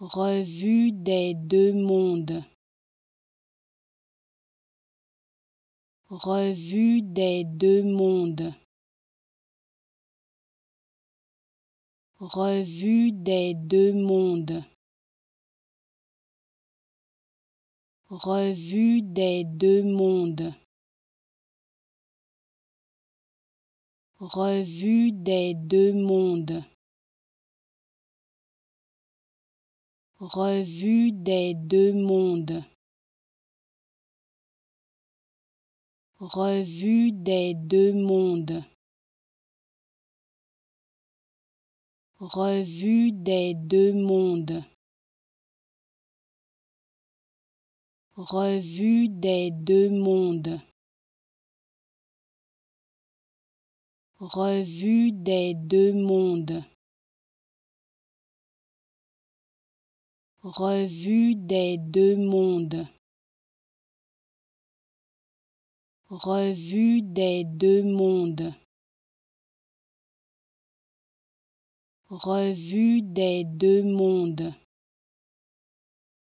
Revue des deux mondes. Revue des deux mondes. Revue des deux mondes. Revue des deux mondes. Revue des deux mondes. Revue des deux mondes. Revue des deux mondes. Revue des deux mondes. Revue des deux mondes. Revue des deux mondes. Revue des deux mondes. Revue des deux mondes. Revue des deux mondes.